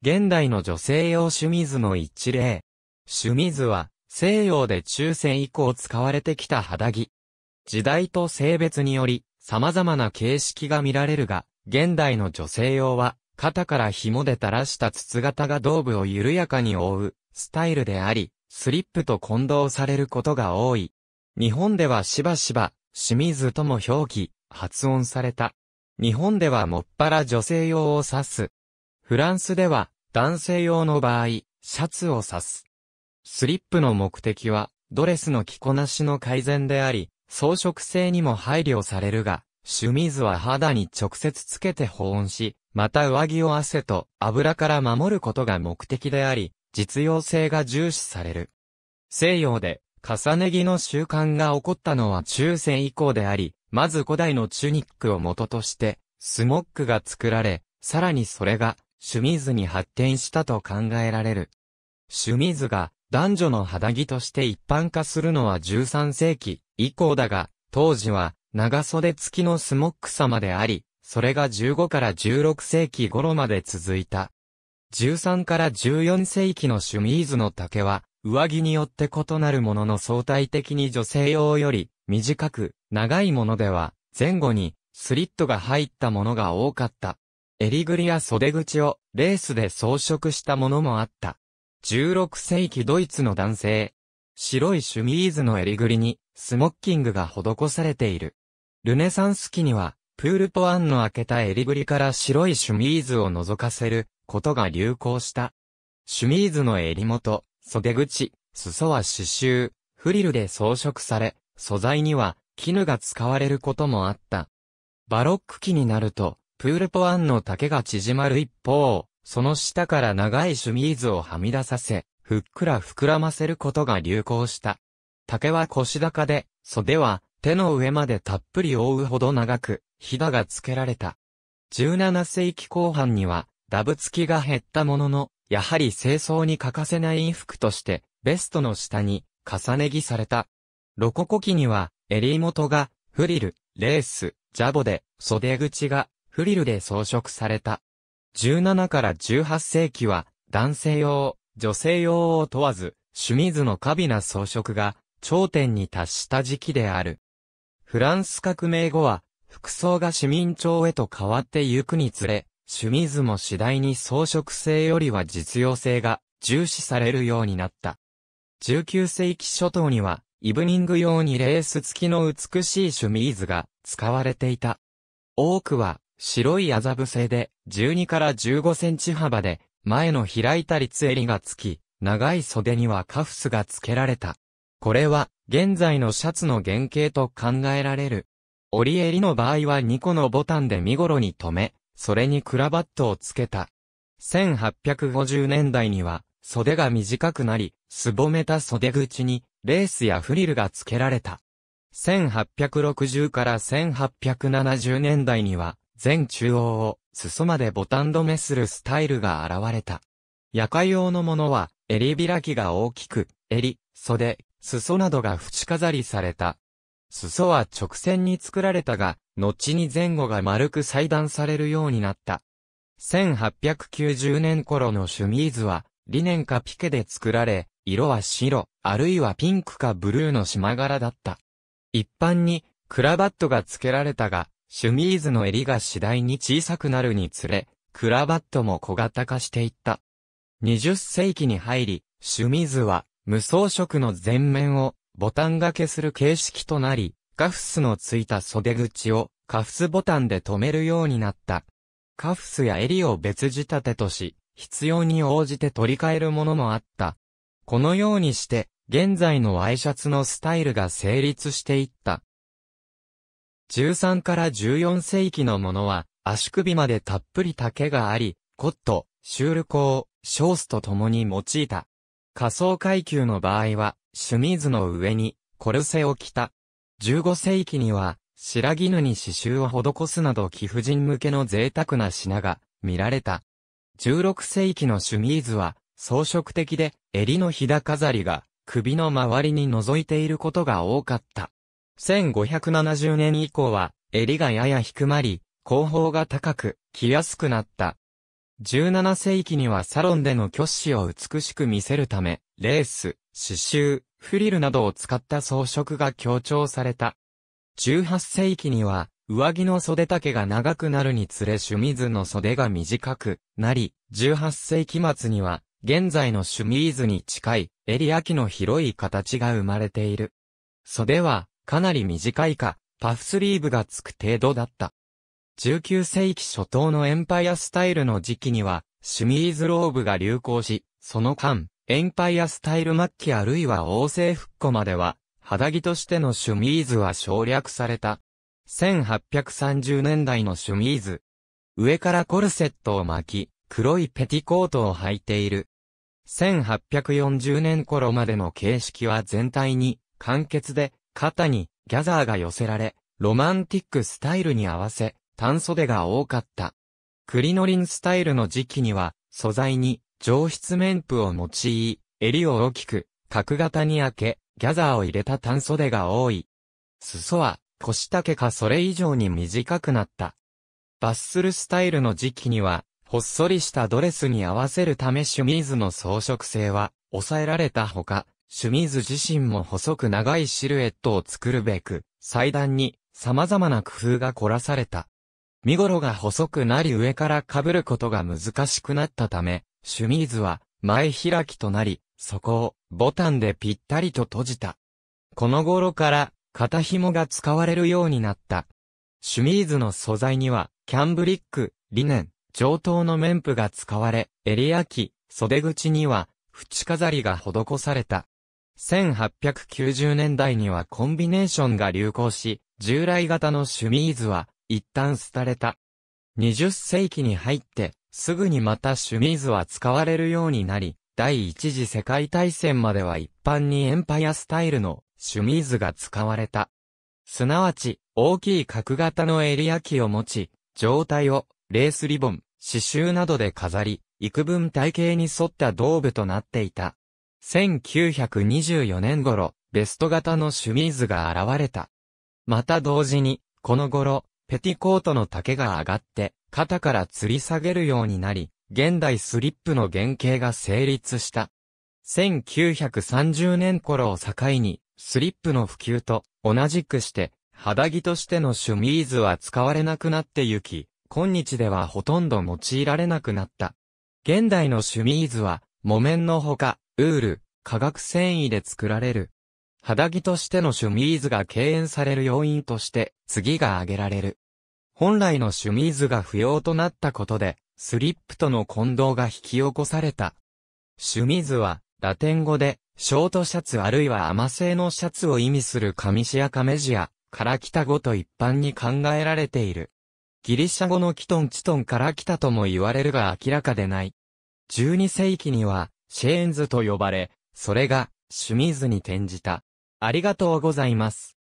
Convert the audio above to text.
現代の女性用シュミズの一例。シュミズは、西洋で中世以降使われてきた肌着。時代と性別により、様々な形式が見られるが、現代の女性用は、肩から紐で垂らした筒型が胴部を緩やかに覆う、スタイルであり、スリップと混同されることが多い。日本ではしばしば、シミズとも表記、発音された。日本ではもっぱら女性用を指す。フランスでは、男性用の場合、シャツを指す。スリップの目的は、ドレスの着こなしの改善であり、装飾性にも配慮されるが、シュミズは肌に直接つけて保温し、また上着を汗と油から守ることが目的であり、実用性が重視される。西洋で、重ね着の習慣が起こったのは中世以降であり、まず古代のチュニックを元として、スモックが作られ、さらにそれがシュミーズに発展したと考えられる。シュミーズが男女の肌着として一般化するのは13世紀以降だが、当時は長袖付きのスモック様であり、それが15から16世紀頃まで続いた。13から14世紀のシュミーズの丈は、上着によって異なるものの相対的に女性用より短く、長いものでは、前後にスリットが入ったものが多かった。襟ぐりや袖口をレースで装飾したものもあった。16世紀ドイツの男性。白いシュミーズの襟ぐりにスモッキングが施されている。ルネサンス期にはプールポアンの開けた襟ぐりから白いシュミーズを覗かせることが流行した。シュミーズの襟元、袖口、裾は刺繍、フリルで装飾され、素材には絹が使われることもあった。バロック期になると、プールポアンの丈が縮まる一方、その下から長いシュミーズをはみ出させ、ふっくら膨らませることが流行した。竹は腰高で、袖は手の上までたっぷり覆うほど長く、ひだが付けられた。17世紀後半には、ダブ付きが減ったものの、やはり清掃に欠かせない衣服として、ベストの下に重ね着された。ロココ期には、襟元が、フリル、レース、ジャボで、袖口がフリルで装飾された。17から18世紀は、男性用、女性用を問わず、ミズの華美な装飾が、頂点に達した時期である。フランス革命後は、服装が市民町へと変わってゆくにつれ、シュミズも次第に装飾性よりは実用性が重視されるようになった。19世紀初頭には、イブニング用にレース付きの美しいシュミーズが使われていた。多くは白い麻布製で、12から15センチ幅で、前の開いた立襟がつき、長い袖にはカフスが付けられた。これは、現在のシャツの原型と考えられる。折襟の場合は2個のボタンで身頃に留め、それにクラバットを付けた。1850年代には、袖が短くなり、すぼめた袖口に、レースやフリルが付けられた。1860から1870年代には、全中央を裾までボタン止めするスタイルが現れた。夜会用のものは、襟開きが大きく、襟、袖、裾などが縁飾りされた。裾は直線に作られたが、後に前後が丸く裁断されるようになった。1890年頃のシュミーズは、リネンかピケで作られ、色は白、あるいはピンクかブルーの縞柄だった。一般に、クラバットが付けられたが、シュミーズの襟が次第に小さくなるにつれ、クラバットも小型化していった。20世紀に入り、シュミーズは無装飾の前面をボタン掛けする形式となり、カフスのついた袖口をカフスボタンで留めるようになった。カフスや襟を別仕立てとし、必要に応じて取り替えるものもあった。このようにして、現在のワイシャツのスタイルが成立していった。13から14世紀のものは、足首までたっぷり竹があり、コット、シュールーショースと共に用いた。仮想階級の場合は、シュミーズの上に、コルセを着た。15世紀には、白絹に刺繍を施すなど貴婦人向けの贅沢な品が見られた。16世紀のシュミーズは装飾的で襟のひだ飾りが首の周りに覗いていることが多かった。1570年以降は、襟がやや低まり、後方が高く、着やすくなった。17世紀にはサロンでの挙手を美しく見せるため、レース、刺繍、フリルなどを使った装飾が強調された。18世紀には、上着の袖丈が長くなるにつれシュミズの袖が短くなり、18世紀末には、現在のシュミズに近い、襟秋の広い形が生まれている。袖は、かなり短いか、パフスリーブがつく程度だった。19世紀初頭のエンパイアスタイルの時期には、シュミーズローブが流行し、その間、エンパイアスタイル末期あるいは王政復古までは、肌着としてのシュミーズは省略された。1830年代のシュミーズ。上からコルセットを巻き、黒いペティコートを履いている。1840年頃までの形式は全体に、簡潔で、肩にギャザーが寄せられ、ロマンティックスタイルに合わせ、短袖が多かった。クリノリンスタイルの時期には、素材に上質綿布を用い、襟を大きく、角型に開け、ギャザーを入れた短袖が多い。裾は腰丈かそれ以上に短くなった。バッスルスタイルの時期には、ほっそりしたドレスに合わせるためシュミーズの装飾性は抑えられたほか、シュミーズ自身も細く長いシルエットを作るべく、祭壇に様々な工夫が凝らされた。身頃が細くなり上から被ることが難しくなったため、シュミーズは前開きとなり、そこをボタンでぴったりと閉じた。この頃から肩紐が使われるようになった。シュミーズの素材には、キャンブリック、リネン、上等の綿布が使われ、襟焼き、袖口には、縁飾りが施された。1890年代にはコンビネーションが流行し、従来型のシュミーズは一旦廃れた。20世紀に入って、すぐにまたシュミーズは使われるようになり、第一次世界大戦までは一般にエンパイアスタイルのシュミーズが使われた。すなわち、大きい角型の襟焼きを持ち、状態をレースリボン、刺繍などで飾り、幾分体型に沿った道具となっていた。1924年頃、ベスト型のシュミーズが現れた。また同時に、この頃、ペティコートの丈が上がって、肩から吊り下げるようになり、現代スリップの原型が成立した。1930年頃を境に、スリップの普及と同じくして、肌着としてのシュミーズは使われなくなってゆき、今日ではほとんど用いられなくなった。現代のシュミーズは、木綿のほか、ウール、化学繊維で作られる。肌着としてのシュミーズが敬遠される要因として、次が挙げられる。本来のシュミーズが不要となったことで、スリップとの混同が引き起こされた。シュミーズは、ラテン語で、ショートシャツあるいは甘製のシャツを意味するカミシアカメジアから来た語と一般に考えられている。ギリシャ語のキトンチトンから来たとも言われるが明らかでない。12世紀には、シェーンズと呼ばれ、それが、シュミーズに転じた。ありがとうございます。